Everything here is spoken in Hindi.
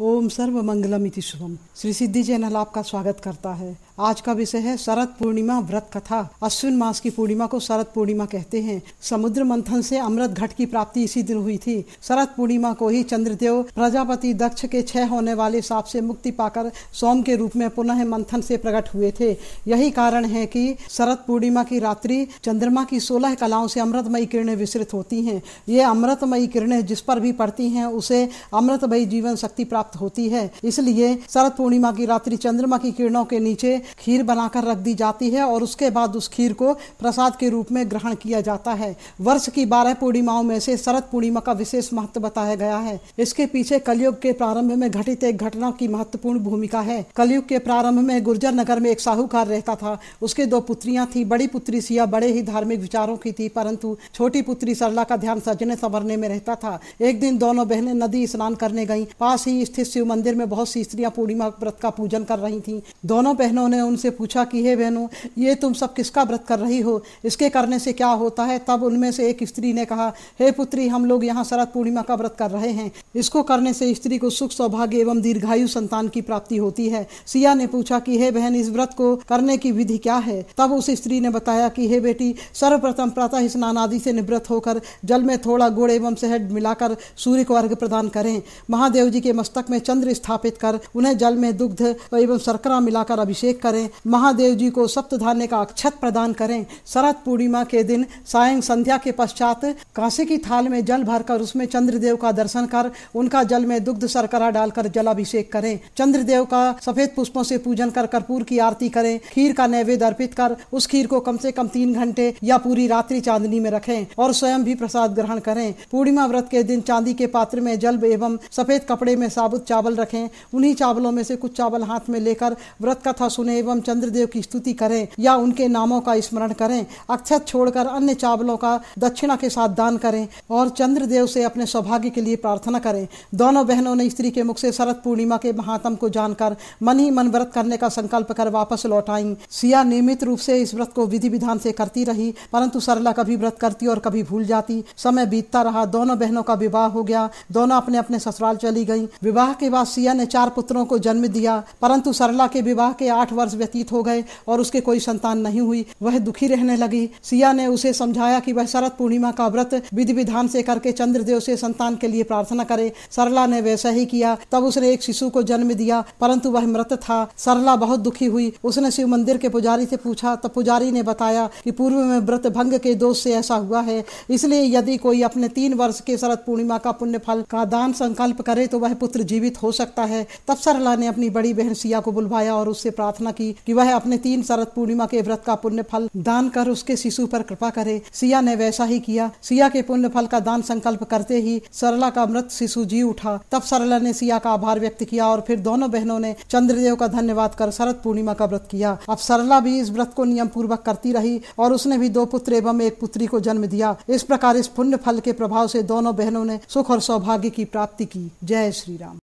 ओम मंगलम इति शुभम श्री सिद्धि जैनल आपका स्वागत करता है आज का विषय है शरद पूर्णिमा व्रत कथा अश्विन मास की पूर्णिमा को शरद पूर्णिमा कहते हैं समुद्र मंथन से अमृत घट की प्राप्ति इसी दिन हुई थी शरद पूर्णिमा को ही चंद्रदेव प्रजापति दक्ष के छह होने वाले साप से मुक्ति पाकर सोम के रूप में पुनः मंथन से प्रकट हुए थे यही कारण है कि शरद पूर्णिमा की रात्रि चंद्रमा की सोलह कलाओं से अमृतमयी किरणें विस्तृत होती हैं ये अमृतमयी किरणें जिस पर भी पड़ती हैं उसे अमृतमयी जीवन शक्ति प्राप्त होती है इसलिए शरद पूर्णिमा की रात्रि चंद्रमा की किरणों के नीचे खीर बनाकर रख दी जाती है और उसके बाद उस खीर को प्रसाद के रूप में ग्रहण किया जाता है वर्ष की बारह पूर्णिमाओं में से शरद पूर्णिमा का विशेष महत्व बताया गया है इसके पीछे कलयुग के प्रारंभ में घटित एक घटना की महत्वपूर्ण भूमिका है कलयुग के प्रारंभ में गुर्जर नगर में एक साहूकार रहता था उसके दो पुत्रियां थी बड़ी पुत्री सिया बड़े ही धार्मिक विचारों की थी परंतु छोटी पुत्री सरला का ध्यान सजने संवरने में रहता था एक दिन दोनों बहनें नदी स्नान करने गईं पास ही स्थित शिव मंदिर में बहुत सी स्त्रियां पूर्णिमा व्रत का पूजन कर रही थी दोनों बहनों उन्होंने उनसे पूछा कि हे बहनों ये तुम सब किसका व्रत कर रही हो इसके करने से क्या होता है तब उनमें से एक स्त्री ने कहा हे पुत्री हम लोग यहाँ शरद पूर्णिमा का व्रत कर रहे हैं इसको करने से स्त्री को सुख सौभाग्य एवं दीर्घायु संतान की प्राप्ति होती है सिया ने पूछा कि हे बहन इस व्रत को करने की विधि क्या है तब उस स्त्री ने बताया कि हे बेटी सर्वप्रथम प्रातः स्नान आदि से निवृत्त होकर जल में थोड़ा गुड़ एवं शहद मिलाकर सूर्य को अर्घ प्रदान करें महादेव जी के मस्तक में चंद्र स्थापित कर उन्हें जल में दुग्ध एवं शर्करा मिलाकर अभिषेक करें महादेव जी को सप्तधान्य का अक्षत प्रदान करें शरद पूर्णिमा के दिन सायं संध्या के पश्चात कांसे की थाल में जल भरकर उसमें चंद्रदेव का दर्शन कर उनका जल में दुग्ध सरकरा डालकर जलाभिषेक करें चंद्रदेव का सफेद पुष्पों से पूजन कर कर्पूर की आरती करें खीर का नैवेद्य अर्पित कर उस खीर को कम से कम तीन घंटे या पूरी रात्रि चांदनी में रखें और स्वयं भी प्रसाद ग्रहण करें पूर्णिमा व्रत के दिन चांदी के पात्र में जल एवं सफेद कपड़े में साबुत चावल रखें उन्हीं चावलों में से कुछ चावल हाथ में लेकर व्रत कथा सुने एवं चंद्रदेव की स्तुति करें या उनके नामों का स्मरण करें अक्षत छोड़कर अन्य चावलों का दक्षिणा के साथ दान करें और चंद्रदेव से अपने सौभाग्य के लिए प्रार्थना करें दोनों बहनों ने स्त्री के मुख से शरद पूर्णिमा के महात्म को जानकर मन ही मन व्रत करने का संकल्प कर वापस लौट आई सिया नियमित रूप से इस व्रत को विधि विधान से करती रही परंतु सरला कभी व्रत करती और कभी भूल जाती समय बीतता रहा दोनों बहनों का विवाह हो गया दोनों अपने अपने ससुराल चली गई विवाह के बाद सिया ने चार पुत्रों को जन्म दिया परंतु सरला के विवाह के आठ वर्ष व्यतीत हो गए और उसके कोई संतान नहीं हुई वह दुखी रहने लगी सिया ने उसे समझाया कि वह शरद पूर्णिमा का व्रत विधि विधान से करके चंद्रदेव से संतान के लिए प्रार्थना करे सरला ने वैसा ही किया तब उसने एक शिशु को जन्म दिया परंतु वह मृत था सरला बहुत दुखी हुई उसने शिव मंदिर के पुजारी से पूछा तब पुजारी ने बताया कि पूर्व में व्रत भंग के दोष से ऐसा हुआ है इसलिए यदि कोई अपने तीन वर्ष के शरद पूर्णिमा का पुण्य फल का दान संकल्प करे तो वह पुत्र जीवित हो सकता है तब सरला ने अपनी बड़ी बहन सिया को बुलवाया और उससे प्रार्थना की कि वह अपने तीन शरद पूर्णिमा के व्रत का पुण्य फल दान कर उसके शिशु पर कृपा करे सिया ने वैसा ही किया सिया के पुण्य फल का दान संकल्प करते ही सरला का मृत शिशु जी उठा तब सरला ने सिया का आभार व्यक्त किया और फिर दोनों बहनों ने चंद्रदेव का धन्यवाद कर शरद पूर्णिमा का व्रत किया अब सरला भी इस व्रत को नियम पूर्वक करती रही और उसने भी दो पुत्र एवं एक पुत्री को जन्म दिया इस प्रकार इस पुण्य फल के प्रभाव से दोनों बहनों ने सुख और सौभाग्य की प्राप्ति की जय श्री राम